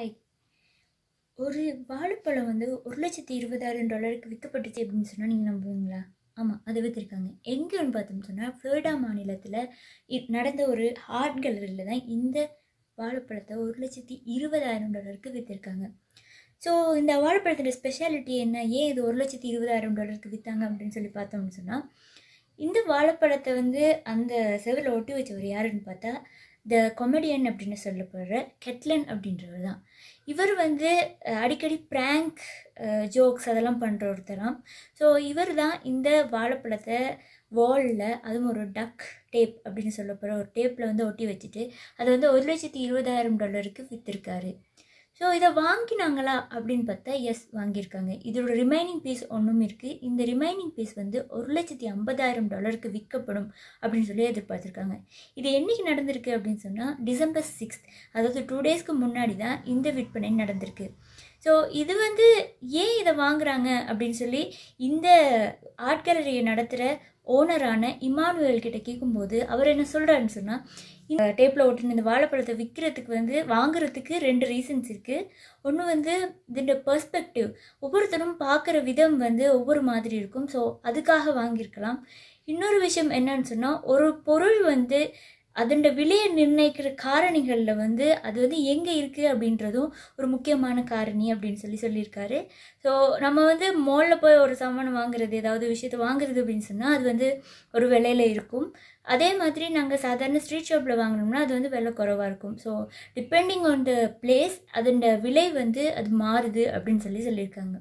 high ஒரு வாழைப்பழம் வந்து ஒரு லட்சத்தி இருபதாயிரம் டாலருக்கு விற்கப்பட்டுச்சு அப்படின்னு சொன்னால் நீங்கள் நம்புவீங்களா ஆமாம் அதை விற்றுருக்காங்க எங்கேன்னு பார்த்தோம்னு சொன்னால் ஃப்ளோரிடா மாநிலத்தில் நடந்த ஒரு ஹார்ட் கேலரியில் தான் இந்த வாழைப்பழத்தை ஒரு லட்சத்தி இருபதாயிரம் டாலருக்கு விற்றுருக்காங்க ஸோ இந்த வாழைப்பழத்தோட ஸ்பெஷாலிட்டி என்ன ஏன் இது ஒரு லட்சத்தி இருபதாயிரம் டாலருக்கு விற்றாங்க அப்படின்னு சொல்லி பார்த்தோம்னு சொன்னால் இந்த வாழைப்பழத்தை வந்து அந்த செவில் ஒட்டி வச்சவர் யாருன்னு பார்த்தா த கொமெடியன் அப்படின்னு சொல்லப்படுற கெட்லன் அப்படின்றவர் தான் இவர் வந்து அடிக்கடி ப்ராங்க் ஜோக்ஸ் அதெல்லாம் பண்ணுற ஒருத்தராம் ஸோ இவர் தான் இந்த வாழைப்பழத்தை வாலில் அதுவும் ஒரு டக் டேப் அப்படின்னு சொல்லப்படுற ஒரு டேப்பில் வந்து ஒட்டி வச்சுட்டு அதை வந்து ஒரு லட்சத்தி இருபதாயிரம் டாலருக்கு விற்றுருக்காரு ஸோ இதை வாங்கினாங்களா அப்படின்னு பார்த்தா எஸ் வாங்கியிருக்காங்க இதோட ரிமைனிங் பீஸ் ஒன்றும் இருக்குது இந்த ரிமைனிங் பீஸ் வந்து ஒரு லட்சத்தி ஐம்பதாயிரம் டாலருக்கு விற்கப்படும் அப்படின்னு சொல்லி எதிர்பார்த்துருக்காங்க இது என்றைக்கு நடந்திருக்கு அப்படின்னு சொன்னால் டிசம்பர் சிக்ஸ்த் அதாவது டூ டேஸ்க்கு முன்னாடி தான் இந்த விற்பனை நடந்திருக்கு ஸோ இது வந்து ஏன் இதை வாங்குகிறாங்க அப்படின்னு சொல்லி இந்த ஆர்ட் கேலரியை நடத்துகிற ஓனரான இமானுவேல் கிட்ட கேட்கும்போது அவர் என்ன சொல்கிறாருன்னு சொன்னால் இந்த டேப்பில் ஒட்டின இந்த வாழைப்பழத்தை விற்கிறதுக்கு வந்து வாங்குறதுக்கு ரெண்டு ரீசன்ஸ் இருக்குது ஒன்று வந்து இதோட பெர்ஸ்பெக்டிவ் ஒவ்வொருத்தரும் பார்க்குற விதம் வந்து ஒவ்வொரு மாதிரி இருக்கும் ஸோ அதுக்காக வாங்கியிருக்கலாம் இன்னொரு விஷயம் என்னன்னு சொன்னால் ஒரு பொருள் வந்து அதோட விலையை நிர்ணயிக்கிற காரணிகளில் வந்து அது வந்து எங்கே இருக்குது அப்படின்றதும் ஒரு முக்கியமான காரணி அப்படின்னு சொல்லி சொல்லியிருக்காரு ஸோ நம்ம வந்து மோலில் போய் ஒரு சாமான் வாங்குறது ஏதாவது விஷயத்த வாங்குறது அப்படின்னு சொன்னால் அது வந்து ஒரு விலையில் இருக்கும் அதே மாதிரி நாங்கள் சாதாரண ஸ்ட்ரீட் ஷாப்பில் வாங்கினோம்னா அது வந்து விலை குறைவாக இருக்கும் so depending on the place அதோட விலை வந்து அது மாறுது அப்படின்னு சொல்லி சொல்லியிருக்காங்க